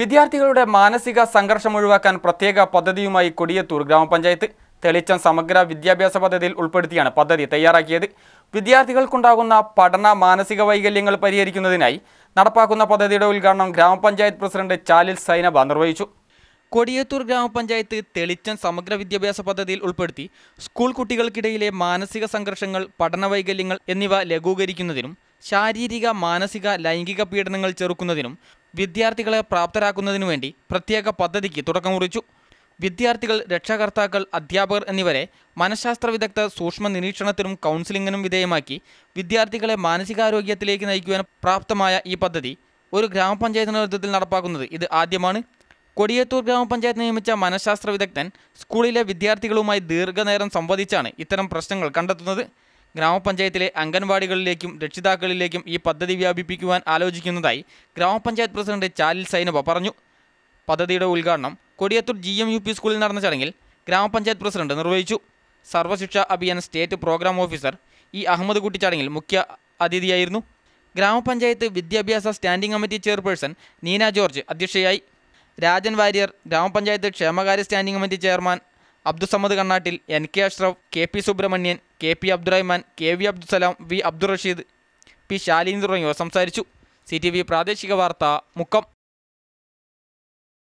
വിദ്യാർത്ഥികളുടെ മാനസിക സംഘർഷം ഒഴിവാക്കാൻ പ്രത്യേക പദ്ധതിയുമായി കൊടിയത്തൂർ ഗ്രാമപഞ്ചായത്ത് തെളിച്ചം സമഗ്ര വിദ്യാഭ്യാസ പദ്ധതിയിൽ ഉൾപ്പെടുത്തിയാണ് പദ്ധതി തയ്യാറാക്കിയത് വിദ്യാർത്ഥികൾക്കുണ്ടാകുന്ന പഠന മാനസിക വൈകല്യങ്ങൾ പരിഹരിക്കുന്നതിനായി നടപ്പാക്കുന്ന പദ്ധതിയുടെ ഉദ്ഘാടനം ഗ്രാമപഞ്ചായത്ത് പ്രസിഡന്റ് ചാലിൽ സൈനബ നിർവഹിച്ചു കൊടിയത്തൂർ ഗ്രാമപഞ്ചായത്ത് തെളിച്ചം സമഗ്ര വിദ്യാഭ്യാസ പദ്ധതിയിൽ ഉൾപ്പെടുത്തി സ്കൂൾ കുട്ടികൾക്കിടയിലെ മാനസിക സംഘർഷങ്ങൾ പഠന വൈകല്യങ്ങൾ എന്നിവ ലഘൂകരിക്കുന്നതിനും ശാരീരിക മാനസിക ലൈംഗിക പീഡനങ്ങൾ ചെറുക്കുന്നതിനും വിദ്യാർത്ഥികളെ പ്രാപ്തരാക്കുന്നതിനു വേണ്ടി പ്രത്യേക പദ്ധതിക്ക് തുടക്കം കുറിച്ചു വിദ്യാർത്ഥികൾ രക്ഷകർത്താക്കൾ അധ്യാപകർ എന്നിവരെ മനഃശാസ്ത്ര വിദഗ്ധ സൂക്ഷ്മ നിരീക്ഷണത്തിനും കൗൺസിലിങ്ങിനും വിധേയമാക്കി വിദ്യാർത്ഥികളെ മാനസികാരോഗ്യത്തിലേക്ക് നയിക്കുവാൻ പ്രാപ്തമായ ഈ പദ്ധതി ഒരു ഗ്രാമപഞ്ചായത്ത് നേതൃത്വത്തിൽ നടപ്പാക്കുന്നത് ഇത് ആദ്യമാണ് കൊടിയത്തൂർ ഗ്രാമപഞ്ചായത്ത് നിയമിച്ച മനഃശാസ്ത്ര വിദഗ്ധൻ സ്കൂളിലെ വിദ്യാർത്ഥികളുമായി ദീർഘനേരം സംവദിച്ചാണ് ഇത്തരം പ്രശ്നങ്ങൾ കണ്ടെത്തുന്നത് ഗ്രാമപഞ്ചായത്തിലെ അംഗൻവാടികളിലേക്കും രക്ഷിതാക്കളിലേക്കും ഈ പദ്ധതി വ്യാപിപ്പിക്കുവാൻ ആലോചിക്കുന്നതായി ഗ്രാമപഞ്ചായത്ത് പ്രസിഡന്റ് ചാലിൽ സൈനബ പറഞ്ഞു പദ്ധതിയുടെ ഉദ്ഘാടനം Kodiyathur G M U P സ്കൂളിൽ നടന്ന ചടങ്ങിൽ ഗ്രാമപഞ്ചായത്ത് പ്രസിഡന്റ് നിർവഹിച്ചു സർവശിക്ഷാ Abhiyan state programme officer E Ahmed കുട്ടി ചടങ്ങിൽ മുഖ്യ അതിഥിയായിരുന്നു ഗ്രാമപഞ്ചായത്ത് വിദ്യാഭ്യാസ standing committee chairperson Neena George അധ്യക്ഷയായി രാജൻ വാര്യർ ഗ്രാമപഞ്ചായത്ത് ക്ഷേമകാര്യ standing committee chairman Abdussamad കണ്ണാട്ടിൽ N K Ashraf K P Subramanian K P Abdurahman K V Abdussalam V Abdurasheed P Shalini തുടങ്ങിയവർ സംസാരിച്ചു സി ടി വി പ്രാദേശിക വാർത്ത മുക്കം